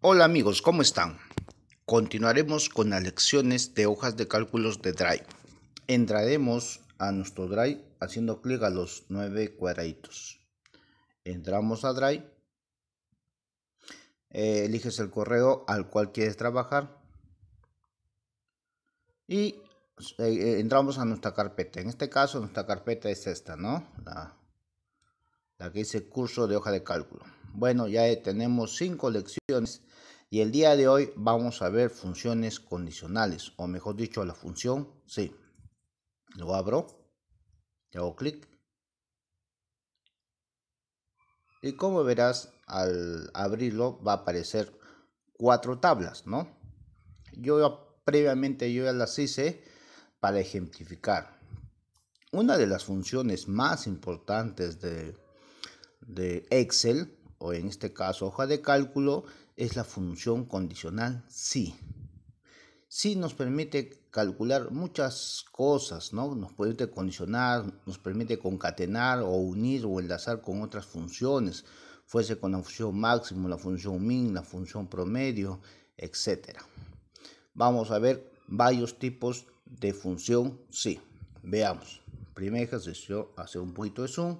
Hola amigos, ¿cómo están? Continuaremos con las lecciones de hojas de cálculos de Drive. Entraremos a nuestro Drive haciendo clic a los nueve cuadraditos. Entramos a Drive. Eh, eliges el correo al cual quieres trabajar. Y eh, eh, entramos a nuestra carpeta. En este caso nuestra carpeta es esta, ¿no? La, la que dice curso de hoja de cálculo bueno, ya eh, tenemos cinco lecciones y el día de hoy vamos a ver funciones condicionales, o mejor dicho, la función sí. Lo abro, le hago clic. Y como verás, al abrirlo va a aparecer cuatro tablas, ¿no? Yo previamente yo ya las hice para ejemplificar. Una de las funciones más importantes de Excel o en este caso hoja de cálculo, es la función condicional si si nos permite calcular muchas cosas, ¿no? Nos permite condicionar, nos permite concatenar o unir o enlazar con otras funciones, fuese con la función máximo, la función min, la función promedio, etc. Vamos a ver varios tipos de función si Veamos. Primera ejercicio, hacer un poquito de zoom.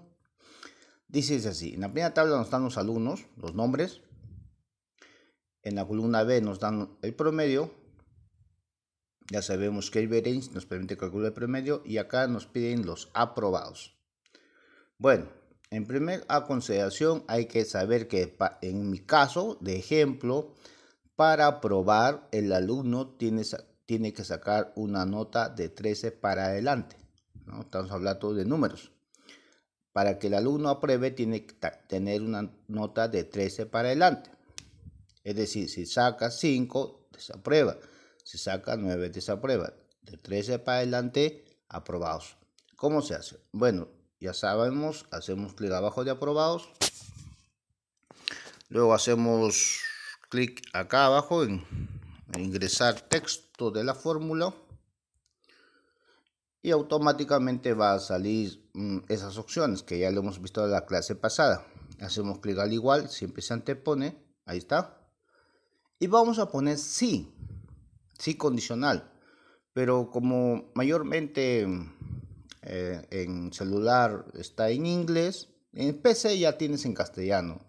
Dice así, en la primera tabla nos dan los alumnos, los nombres. En la columna B nos dan el promedio. Ya sabemos que el Berens nos permite calcular el promedio y acá nos piden los aprobados. Bueno, en primera consideración hay que saber que en mi caso de ejemplo, para aprobar el alumno tiene, tiene que sacar una nota de 13 para adelante. ¿no? Estamos hablando de números. Para que el alumno apruebe tiene que tener una nota de 13 para adelante. Es decir, si saca 5, desaprueba. Si saca 9, desaprueba. De 13 para adelante, aprobados. ¿Cómo se hace? Bueno, ya sabemos, hacemos clic abajo de aprobados. Luego hacemos clic acá abajo en ingresar texto de la fórmula y automáticamente va a salir mm, esas opciones que ya lo hemos visto en la clase pasada. Hacemos clic al igual, siempre se antepone, ahí está. Y vamos a poner sí, sí condicional. Pero como mayormente mm, eh, en celular está en inglés, en PC ya tienes en castellano.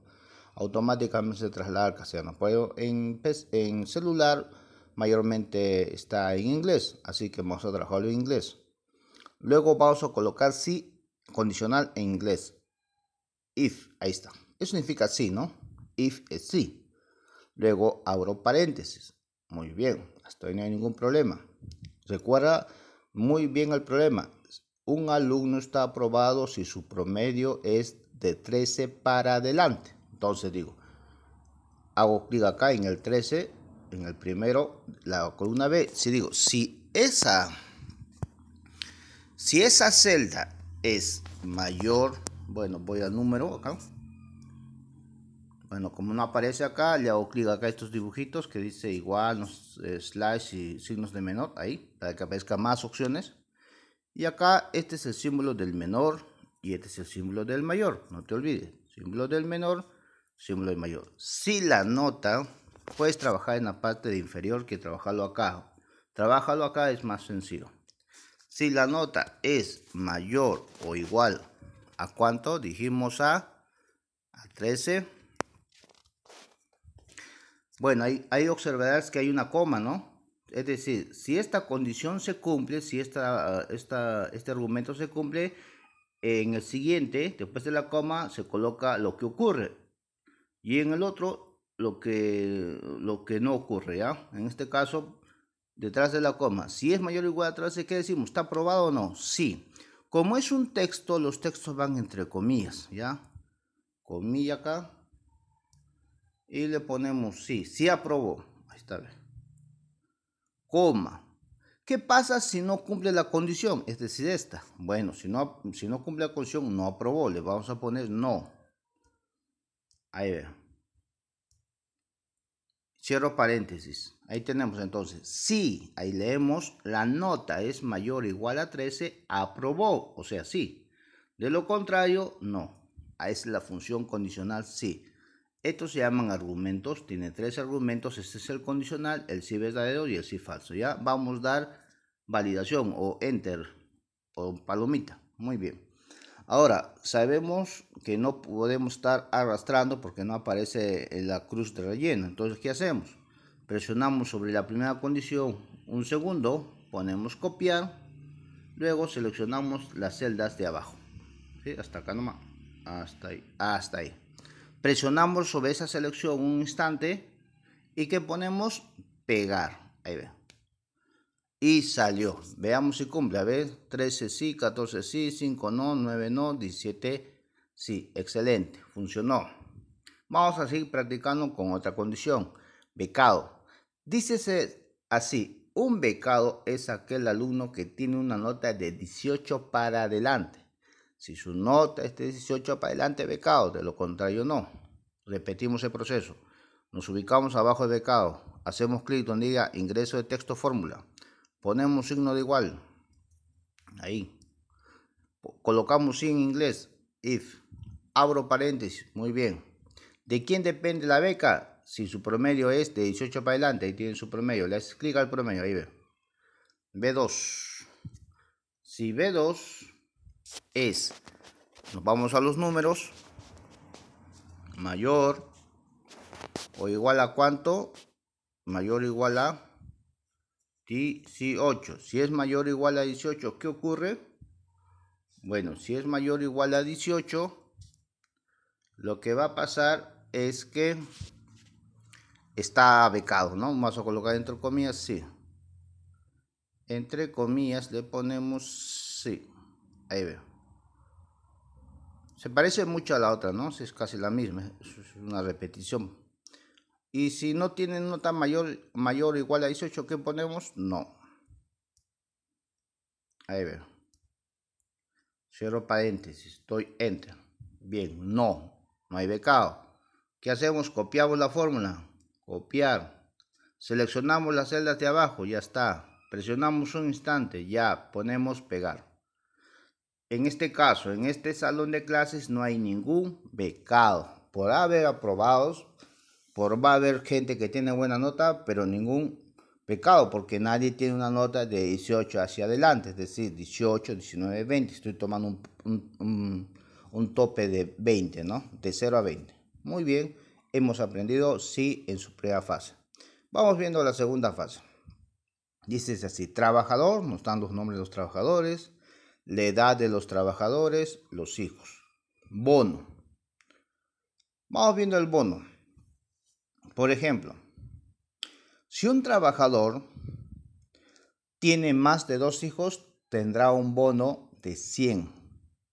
Automáticamente se traslada al castellano. Pero en, en celular mayormente está en inglés, así que vamos a trabajar en inglés. Luego vamos a colocar si condicional en inglés. If, ahí está. Eso significa sí, ¿no? If es sí. Luego abro paréntesis. Muy bien, hasta ahí no hay ningún problema. Recuerda muy bien el problema. Un alumno está aprobado si su promedio es de 13 para adelante. Entonces digo, hago clic acá en el 13, en el primero, la columna B. Si digo, si esa si esa celda es mayor, bueno, voy al número acá. Bueno, como no aparece acá, le hago clic acá a estos dibujitos que dice igual, slash y signos de menor, ahí, para que aparezca más opciones. Y acá este es el símbolo del menor y este es el símbolo del mayor, no te olvides. Símbolo del menor, símbolo del mayor. Si la nota, puedes trabajar en la parte de inferior que trabajarlo acá. Trabajarlo acá es más sencillo. Si la nota es mayor o igual a cuánto dijimos a, a 13. Bueno, ahí, observarás que hay una coma, ¿no? Es decir, si esta condición se cumple, si esta, este argumento se cumple, en el siguiente, después de la coma, se coloca lo que ocurre. Y en el otro, lo que, lo que no ocurre, ¿ya? En este caso, detrás de la coma. Si es mayor o igual a 13, ¿qué decimos? ¿Está aprobado o no? Sí. Como es un texto, los textos van entre comillas, ¿ya? Comilla acá. Y le ponemos sí, sí aprobó. Ahí está. Coma. ¿Qué pasa si no cumple la condición? Es decir, esta. Bueno, si no, si no cumple la condición, no aprobó. Le vamos a poner no. Ahí ve. Cierro paréntesis. Ahí tenemos entonces, sí, ahí leemos, la nota es mayor o igual a 13, aprobó, o sea, sí. De lo contrario, no. Ahí es la función condicional sí. Estos se llaman argumentos, tiene tres argumentos, este es el condicional, el sí verdadero y el sí falso. Ya vamos a dar validación o enter o palomita. Muy bien. Ahora, sabemos que no podemos estar arrastrando porque no aparece eh, la cruz de relleno. Entonces, ¿qué hacemos? Presionamos sobre la primera condición un segundo, ponemos copiar, luego seleccionamos las celdas de abajo. ¿Sí? Hasta acá nomás. Hasta ahí. Hasta ahí. Presionamos sobre esa selección un instante y que ponemos pegar. Ahí ve y salió. Veamos si cumple. A ver, 13 sí, 14 sí, 5 no, 9 no, 17 sí. Excelente, funcionó. Vamos a seguir practicando con otra condición. Becado. Dícese así, un becado es aquel alumno que tiene una nota de 18 para adelante. Si su nota es de 18 para adelante, becado, de lo contrario no. Repetimos el proceso. Nos ubicamos abajo de becado. Hacemos clic donde diga ingreso de texto fórmula ponemos signo de igual, ahí, colocamos en inglés, if, abro paréntesis, muy bien. ¿De quién depende la beca? Si su promedio es de 18 para adelante, ahí tienen su promedio, le explica clic al promedio, ahí ve. B2. Si B2 es, nos vamos a los números, mayor o igual a cuánto, mayor o igual a si es mayor o igual a 18, ¿qué ocurre? Bueno, si es mayor o igual a 18, lo que va a pasar es que está becado, ¿no? Vamos a colocar entre comillas, sí. Entre comillas le ponemos sí. Ahí veo. Se parece mucho a la otra, ¿no? Es casi la misma, es una repetición. Y si no tienen nota mayor, mayor o igual a 18, ¿qué ponemos? No. Ahí veo. Cierro paréntesis, doy enter. Bien, no, no hay becado. ¿Qué hacemos? Copiamos la fórmula. Copiar. Seleccionamos las celdas de abajo, ya está. Presionamos un instante, ya ponemos pegar. En este caso, en este salón de clases no hay ningún becado. Por haber aprobados va a haber gente que tiene buena nota, pero ningún pecado, porque nadie tiene una nota de 18 hacia adelante, es decir, 18, 19, 20. Estoy tomando un, tope de 20, ¿no? De 0 a 20. Muy bien, hemos aprendido sí en su primera fase. Vamos viendo la segunda fase. Dice así, trabajador, nos dan los nombres de los trabajadores, la edad de los trabajadores, los hijos. Bono. Vamos viendo el bono. Por ejemplo, si un trabajador tiene más de dos hijos, tendrá un bono de 100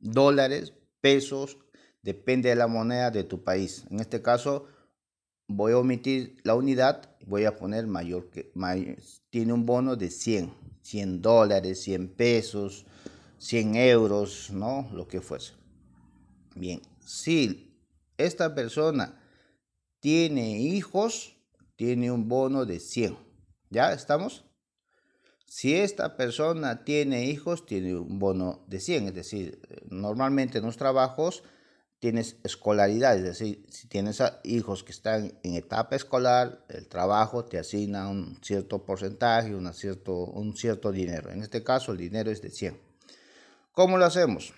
dólares, pesos, depende de la moneda de tu país. En este caso, voy a omitir la unidad, voy a poner mayor que tiene un bono de 100, 100 dólares, 100 pesos, 100 euros, ¿no? Lo que fuese. Bien, si esta persona tiene hijos, tiene un bono de 100. ¿Ya estamos? Si esta persona tiene hijos, tiene un bono de 100. Es decir, normalmente en los trabajos tienes escolaridad, es decir, si tienes hijos que están en etapa escolar, el trabajo te asigna un cierto porcentaje, cierto, un cierto dinero. En este caso, el dinero es de 100. ¿Cómo lo hacemos?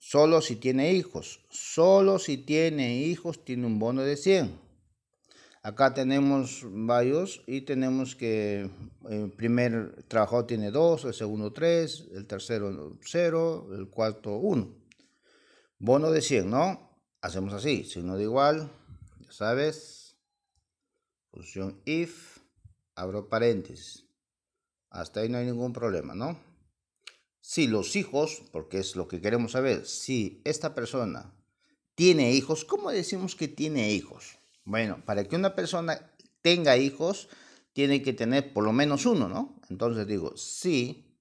Solo si tiene hijos. Solo si tiene hijos tiene un bono de 100. Acá tenemos varios y tenemos que el eh, primer trabajo tiene dos, el segundo tres, el tercero cero, el cuarto uno. Bono de 100, ¿no? Hacemos así, signo de igual, ya sabes, función if, abro paréntesis. Hasta ahí no hay ningún problema, ¿no? Si los hijos, porque es lo que queremos saber, si esta persona tiene hijos, ¿cómo decimos que tiene hijos? Bueno, para que una persona tenga hijos, tiene que tener por lo menos uno, ¿no? Entonces digo, si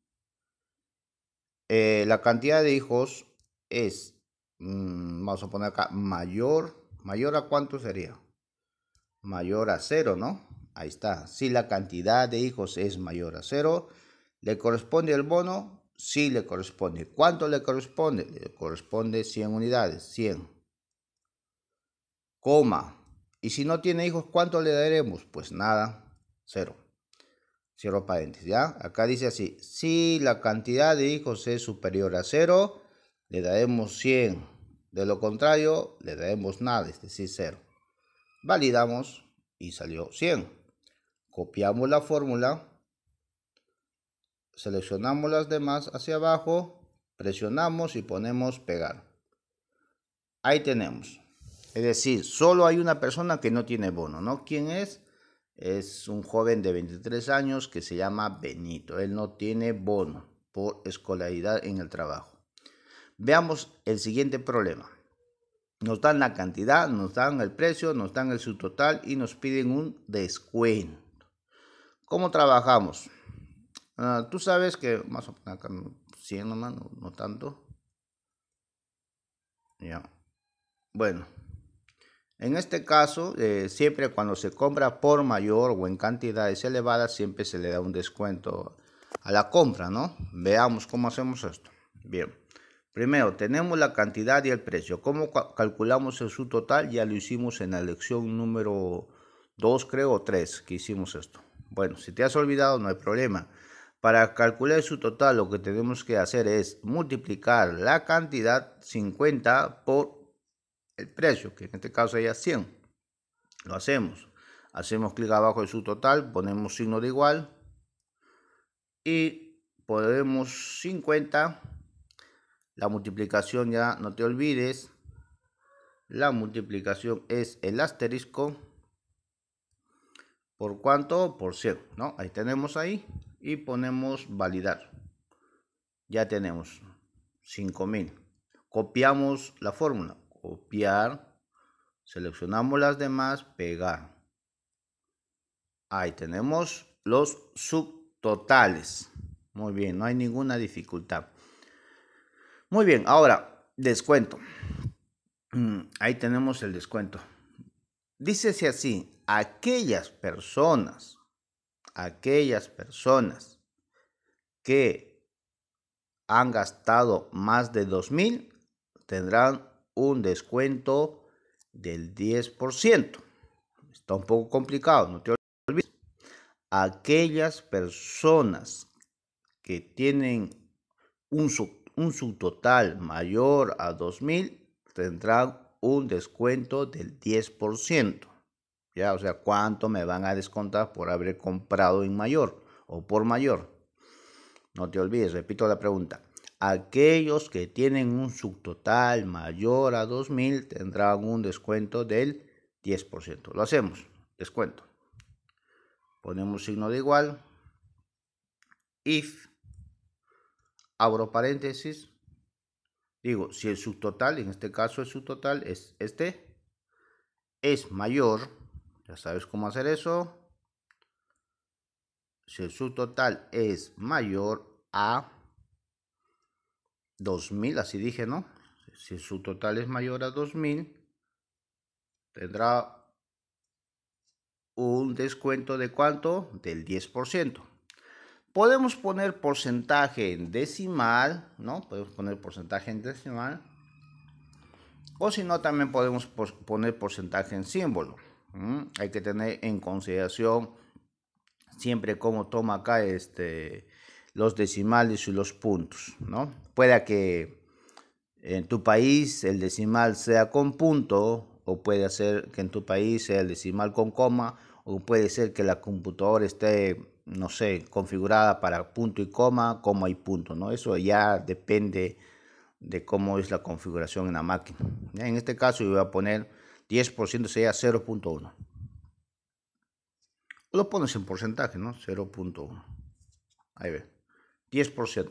eh, la cantidad de hijos es, mm, vamos a poner acá, mayor, mayor a cuánto sería? Mayor a cero, ¿no? Ahí está. Si la cantidad de hijos es mayor a cero, ¿le corresponde el bono? Sí, le corresponde. ¿Cuánto le corresponde? Le corresponde 100 unidades, 100. Coma y si no tiene hijos, ¿cuánto le daremos? Pues nada, cero. Cierro paréntesis, ¿ya? Acá dice así, si la cantidad de hijos es superior a cero, le daremos 100. De lo contrario, le daremos nada, es decir, cero. Validamos y salió 100. Copiamos la fórmula, seleccionamos las demás hacia abajo, presionamos y ponemos pegar. Ahí tenemos. Es decir, solo hay una persona que no tiene bono, ¿no? ¿Quién es? Es un joven de 23 años que se llama Benito. Él no tiene bono por escolaridad en el trabajo. Veamos el siguiente problema. Nos dan la cantidad, nos dan el precio, nos dan el subtotal y nos piden un descuento. ¿Cómo trabajamos? Ah, tú sabes que, más o menos, 100 nomás, no, no tanto. Ya. Bueno, en este caso, eh, siempre cuando se compra por mayor o en cantidades elevadas, siempre se le da un descuento a la compra, ¿no? Veamos cómo hacemos esto. Bien. Primero, tenemos la cantidad y el precio. ¿Cómo calculamos su total? Ya lo hicimos en la lección número 2, creo, o 3, que hicimos esto. Bueno, si te has olvidado, no hay problema. Para calcular su total, lo que tenemos que hacer es multiplicar la cantidad 50 por el precio, que en este caso es 100. Lo hacemos. Hacemos clic abajo de su total, ponemos signo de igual y ponemos 50. La multiplicación ya no te olvides. La multiplicación es el asterisco. ¿Por cuánto? Por 100, ¿no? Ahí tenemos ahí y ponemos validar. Ya tenemos 5000. Copiamos la fórmula copiar, seleccionamos las demás, pegar. Ahí tenemos los subtotales. Muy bien, no hay ninguna dificultad. Muy bien, ahora descuento. Mm, ahí tenemos el descuento. Dícese así, aquellas personas, aquellas personas que han gastado más de 2.000 tendrán un descuento del 10%. Está un poco complicado, no te olvides. Aquellas personas que tienen un, un subtotal mayor a 2.000 tendrán un descuento del 10%. ¿Ya? O sea, ¿cuánto me van a descontar por haber comprado en mayor o por mayor? No te olvides, repito la pregunta. Aquellos que tienen un subtotal mayor a 2000 tendrán un descuento del 10%. Lo hacemos, descuento. Ponemos signo de igual. If, abro paréntesis, digo, si el subtotal, en este caso el subtotal es este, es mayor, ya sabes cómo hacer eso. Si el subtotal es mayor a 2000, así dije, ¿no? Si su total es mayor a 2000, tendrá un descuento de cuánto? Del 10%. Podemos poner porcentaje en decimal, ¿no? Podemos poner porcentaje en decimal. O si no, también podemos poner porcentaje en símbolo. Hay que tener en consideración siempre cómo toma acá este los decimales y los puntos, ¿no? Puede que en tu país el decimal sea con punto, o puede ser que en tu país sea el decimal con coma, o puede ser que la computadora esté, no sé, configurada para punto y coma, coma y punto, ¿no? Eso ya depende de cómo es la configuración en la máquina. En este caso yo voy a poner 10% sería 0.1. Lo pones en porcentaje, ¿no? 0.1. Ahí ve. 10%.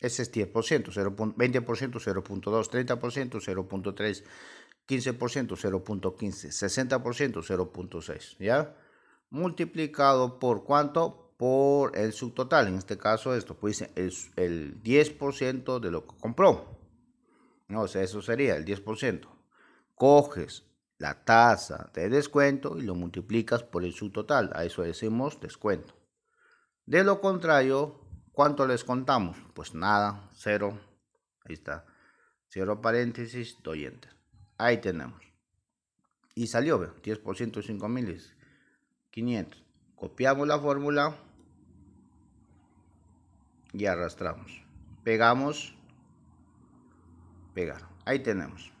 Ese es 10%, 20%, 0.2, 30%, 0.3, 15%, 0.15, 60%, 0.6, ¿ya? Multiplicado por cuánto? Por el subtotal, en este caso esto, pues el, el 10% de lo que compró. No, o sea, eso sería el 10%. Coges la tasa de descuento y lo multiplicas por el subtotal, a eso decimos descuento. De lo contrario, ¿Cuánto les contamos? Pues nada, cero. Ahí está. Cierro paréntesis, doy enter. Ahí tenemos. Y salió, ¿ve? 10% 5.000. miles. 500. Copiamos la fórmula y arrastramos. Pegamos. Pegar. Ahí tenemos.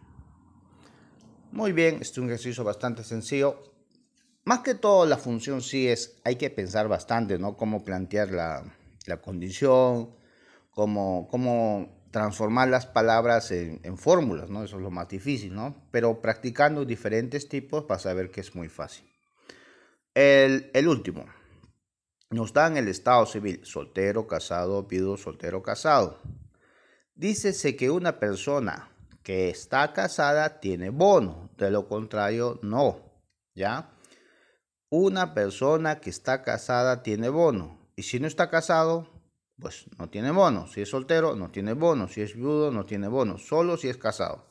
Muy bien, este es un ejercicio bastante sencillo. Más que todo, la función sí es, hay que pensar bastante, ¿no? Cómo plantear la, la condición, cómo, cómo transformar las palabras en, fórmulas, ¿no? Eso es lo más difícil, ¿no? Pero practicando diferentes tipos vas a ver que es muy fácil. El, último. Nos dan el estado civil, soltero, casado, pido soltero, casado. Dícese que una persona que está casada tiene bono, de lo contrario no, ¿ya? Una persona que está casada tiene bono. Y si no está casado, pues no tiene bono. Si es soltero, no tiene bono. Si es viudo, no tiene bono. Solo si es casado.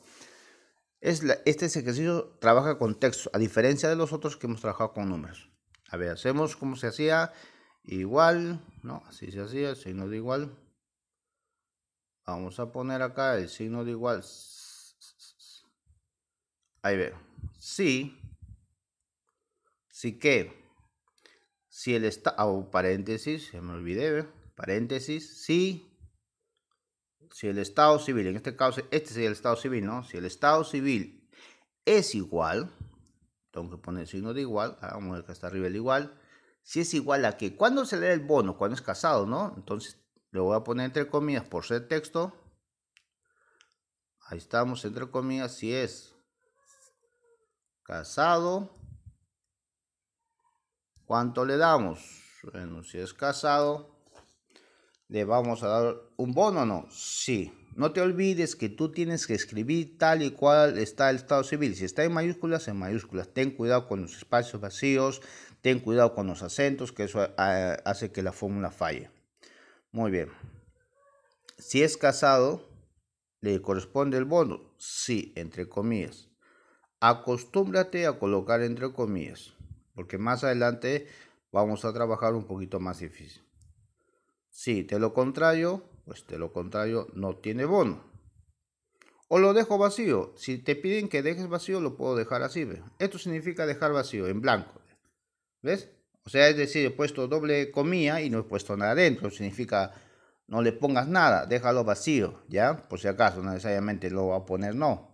Es este ejercicio trabaja con texto, a diferencia de los otros que hemos trabajado con números. A ver, hacemos como se hacía. Igual, ¿no? Así se hacía, el signo de igual. Vamos a poner acá el signo de igual. Ahí veo. Sí. Sí que si el Estado, paréntesis, se me olvidé, paréntesis, si, si el Estado civil, en este caso, este sería el Estado civil, ¿no? Si el Estado civil es igual, tengo que poner el signo de igual, ah, vamos a ver que está arriba el igual, si es igual a que, cuando se le da el bono? Cuando es casado, ¿no? Entonces, lo voy a poner entre comillas por ser texto, ahí estamos, entre comillas, si es casado, ¿Cuánto le damos? Bueno, si es casado, ¿le vamos a dar un bono o no? Sí. No te olvides que tú tienes que escribir tal y cual está el estado civil. Si está en mayúsculas, en mayúsculas. Ten cuidado con los espacios vacíos, ten cuidado con los acentos, que eso eh, hace que la fórmula falle. Muy bien. Si es casado, ¿le corresponde el bono? Sí, entre comillas. Acostúmbrate a colocar entre comillas porque más adelante vamos a trabajar un poquito más difícil. Si te lo contrario, pues te lo contrario no tiene bono. O lo dejo vacío. Si te piden que dejes vacío, lo puedo dejar así. Esto significa dejar vacío, en blanco. ¿Ves? O sea, es decir, he puesto doble comida y no he puesto nada adentro. Significa no le pongas nada, déjalo vacío, ¿ya? Por si acaso, necesariamente lo va a poner no.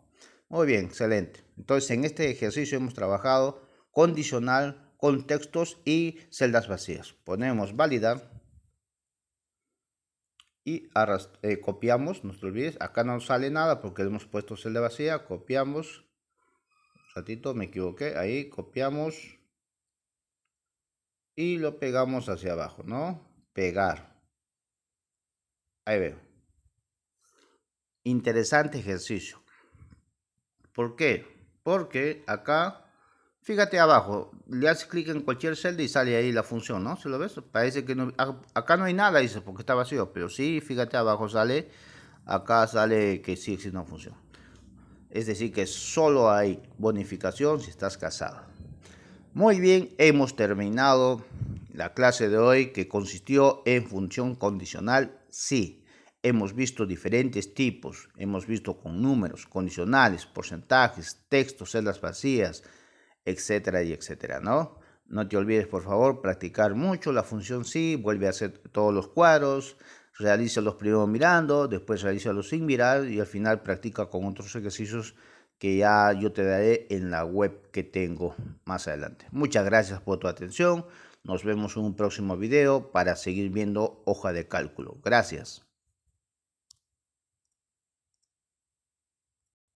Muy bien, excelente. Entonces, en este ejercicio hemos trabajado condicional, contextos y celdas vacías. Ponemos validar y eh, copiamos, no te olvides, acá no sale nada porque hemos puesto celda vacía, copiamos, un ratito me equivoqué, ahí copiamos y lo pegamos hacia abajo, ¿no? Pegar. Ahí veo. Interesante ejercicio. ¿Por qué? Porque acá Fíjate abajo, le haces clic en cualquier celda y sale ahí la función, ¿no? ¿Se lo ves? Parece que ah, acá no hay nada, dice, porque está vacío, pero sí, fíjate abajo sale, acá sale que sí existe una función. Es decir, que solo hay bonificación si estás casado. Muy bien, hemos terminado la clase de hoy que consistió en función condicional, sí. Hemos visto diferentes tipos, hemos visto con números, condicionales, porcentajes, textos, celdas vacías, etcétera y etcétera, ¿no? No te olvides, por favor, practicar mucho la función si vuelve a hacer todos los cuadros, realiza los primeros mirando, después realiza los sin mirar y al final practica con otros ejercicios que ya yo te daré en la web que tengo más adelante. Muchas gracias por tu atención. Nos vemos en un próximo video para seguir viendo hoja de cálculo. Gracias.